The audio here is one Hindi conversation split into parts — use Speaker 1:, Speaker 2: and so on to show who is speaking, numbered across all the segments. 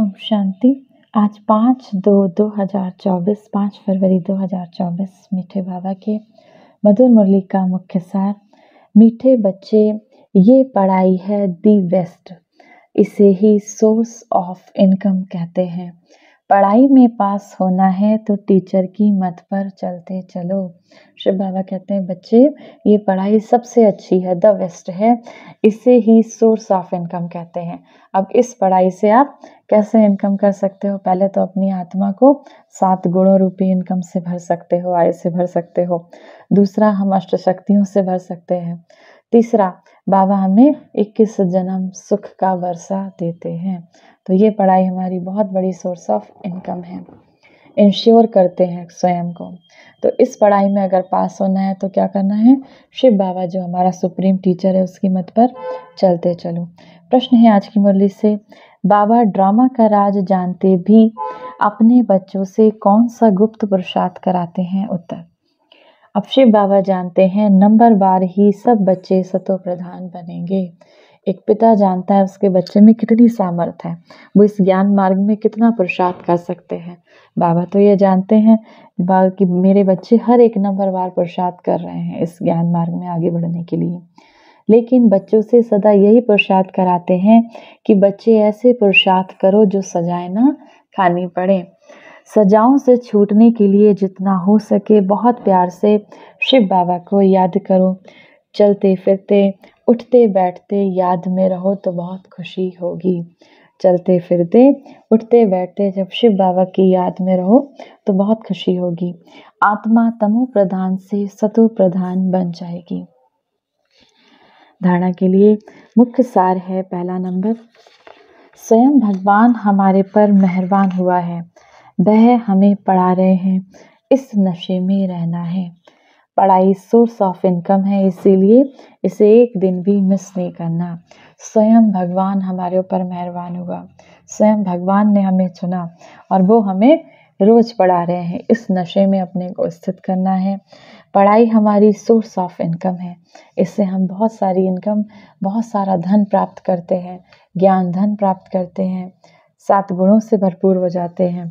Speaker 1: ओम शांति आज पाँच दो दो हजार चौबीस पाँच फरवरी दो हजार चौबीस मीठे बाबा के मधुर मुरली का मुख्य सार मीठे बच्चे ये पढ़ाई है दी वेस्ट इसे ही सोर्स ऑफ इनकम कहते हैं पढ़ाई में पास होना है तो टीचर की मत पर चलते चलो शिव बाबा कहते हैं बच्चे ये पढ़ाई सबसे अच्छी है द बेस्ट है इसे ही सोर्स ऑफ इनकम कहते हैं अब इस पढ़ाई से आप कैसे इनकम कर सकते हो पहले तो अपनी आत्मा को सात गुणों रूपी इनकम से भर सकते हो आय से भर सकते हो दूसरा हम अष्ट शक्तियों से भर सकते हैं तीसरा बाबा हमें 21 जन्म सुख का वर्षा देते हैं तो ये पढ़ाई हमारी बहुत बड़ी सोर्स ऑफ इनकम है इंश्योर करते हैं स्वयं को तो इस पढ़ाई में अगर पास होना है तो क्या करना है शिव बाबा जो हमारा सुप्रीम टीचर है उसकी मत पर चलते चलो प्रश्न है आज की मुरली से बाबा ड्रामा का राज जानते भी अपने बच्चों से कौन सा गुप्त पुरुषार्थ कराते हैं उत्तर अब शिव बाबा जानते हैं नंबर बार ही सब बच्चे सतो प्रधान बनेंगे एक पिता जानता है उसके बच्चे में कितनी सामर्थ्य है वो इस ज्ञान मार्ग में कितना पुरुषार्थ कर सकते हैं बाबा तो ये जानते हैं कि मेरे बच्चे हर एक नंबर बार पुरुषार्थ कर रहे हैं इस ज्ञान मार्ग में आगे बढ़ने के लिए लेकिन बच्चों से सदा यही पुरुषार्थ कराते हैं कि बच्चे ऐसे पुरुषार्थ करो जो सजाए ना खानी पड़े सजाओं से छूटने के लिए जितना हो सके बहुत प्यार से शिव बाबा को याद करो चलते फिरते उठते बैठते याद में रहो तो बहुत खुशी होगी चलते फिरते उठते बैठते जब शिव बाबा की याद में रहो तो बहुत खुशी होगी आत्मा तमो प्रधान से सतु प्रधान बन जाएगी धारणा के लिए मुख्य सार है पहला नंबर स्वयं भगवान हमारे पर मेहरबान हुआ है वह हमें पढ़ा रहे हैं इस नशे में रहना है पढ़ाई सोर्स ऑफ इनकम है इसीलिए इसे एक दिन भी मिस नहीं करना स्वयं भगवान हमारे ऊपर मेहरबान हुआ स्वयं भगवान ने हमें चुना और वो हमें रोज पढ़ा रहे हैं इस नशे में अपने को स्थित करना है पढ़ाई हमारी सोर्स ऑफ इनकम है इससे हम बहुत सारी इनकम बहुत सारा धन प्राप्त करते हैं ज्ञान धन प्राप्त करते हैं सात गुणों से भरपूर हो जाते हैं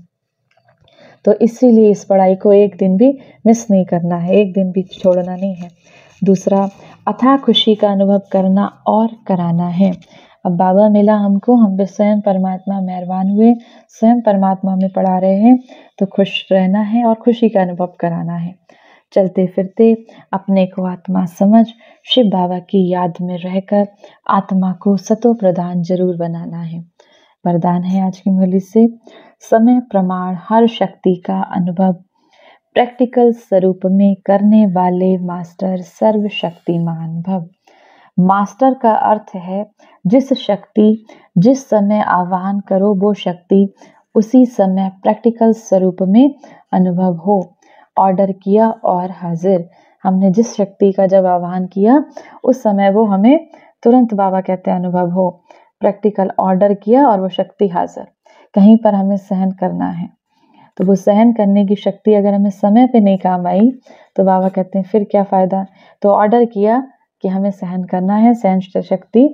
Speaker 1: तो इसीलिए इस पढ़ाई को एक दिन भी मिस नहीं करना है एक दिन भी छोड़ना नहीं है दूसरा अथा खुशी का अनुभव करना और कराना है अब बाबा मिला हमको हम भी स्वयं परमात्मा मेहरबान हुए स्वयं परमात्मा में पढ़ा रहे हैं तो खुश रहना है और खुशी का अनुभव कराना है चलते फिरते अपने को आत्मा समझ शिव बाबा की याद में रहकर आत्मा को सतो प्रदान जरूर बनाना है वरदान है आज की मुरली से समय प्रमाण हर शक्ति का अनुभव प्रैक्टिकल स्वरूप में करने वाले मास्टर सर्वशक्तिमान भव मास्टर का अर्थ है जिस शक्ति जिस समय आह्वान करो वो शक्ति उसी समय प्रैक्टिकल स्वरूप में अनुभव हो ऑर्डर किया और हाजिर हमने जिस शक्ति का जब आह्वान किया उस समय वो हमें तुरंत बाबा कहते हैं अनुभव हो प्रैक्टिकल ऑर्डर किया और वो शक्ति हाजिर कहीं पर हमें सहन करना है तो वो सहन करने की शक्ति अगर हमें समय पे नहीं काम आई तो बाबा कहते हैं फिर क्या फ़ायदा तो ऑर्डर किया कि हमें सहन करना है सहन शक्ति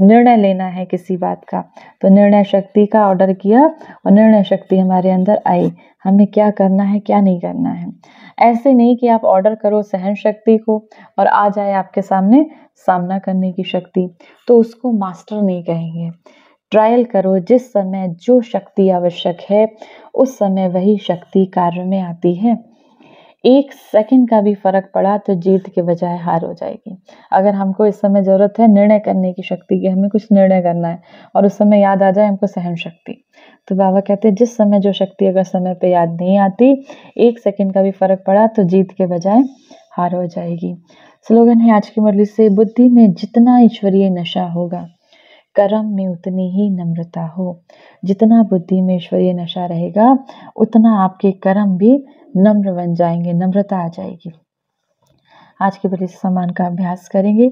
Speaker 1: निर्णय लेना है किसी बात का तो निर्णय शक्ति का ऑर्डर किया और निर्णय शक्ति हमारे अंदर आई हमें क्या करना है क्या नहीं करना है ऐसे नहीं कि आप ऑर्डर करो सहन शक्ति को और आ जाए आपके सामने सामना करने की शक्ति तो उसको मास्टर नहीं कहेंगे ट्रायल करो जिस समय जो शक्ति आवश्यक है उस समय वही शक्ति कार्य में आती है एक सेकंड का भी फर्क पड़ा तो जीत के बजाय हार हो जाएगी अगर हमको इस समय ज़रूरत है निर्णय करने की शक्ति की हमें कुछ निर्णय करना है और उस समय याद आ जाए हमको सहन शक्ति तो बाबा कहते हैं जिस समय जो शक्ति अगर समय पे याद नहीं आती एक सेकंड का भी फर्क पड़ा तो जीत के बजाय हार हो जाएगी स्लोगन है आज की मुरली से बुद्धि में जितना ईश्वरीय नशा होगा कर्म में उतनी ही नम्रता हो जितना बुद्धि में ईश्वरीय नशा रहेगा उतना आपके कर्म भी नम्र बन जाएंगे नम्रता आ जाएगी आज के बड़े सम्मान का अभ्यास करेंगे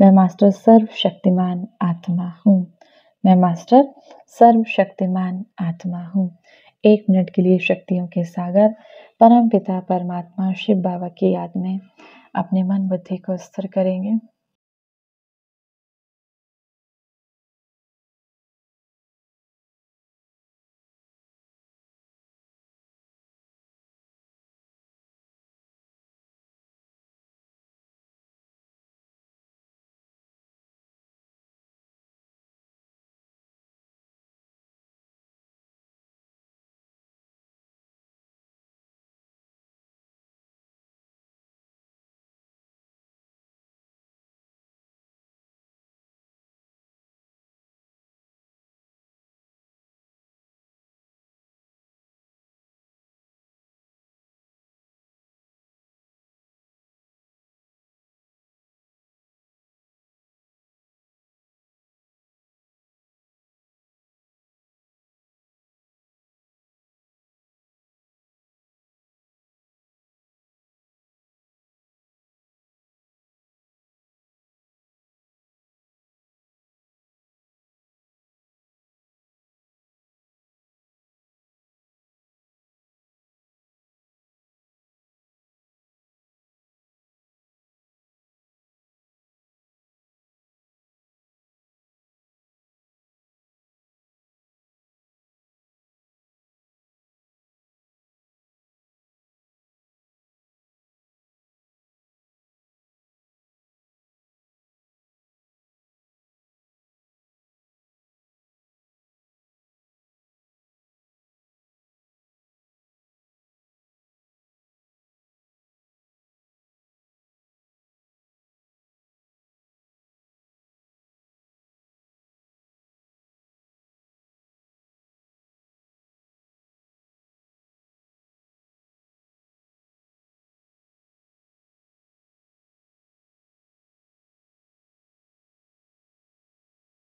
Speaker 1: मैं मास्टर सर्वशक्तिमान आत्मा हूँ मैं मास्टर सर्वशक्तिमान आत्मा हूँ एक मिनट के लिए शक्तियों के सागर परम पिता परमात्मा शिव बाबा की याद में अपने मन बुद्धि को स्थिर करेंगे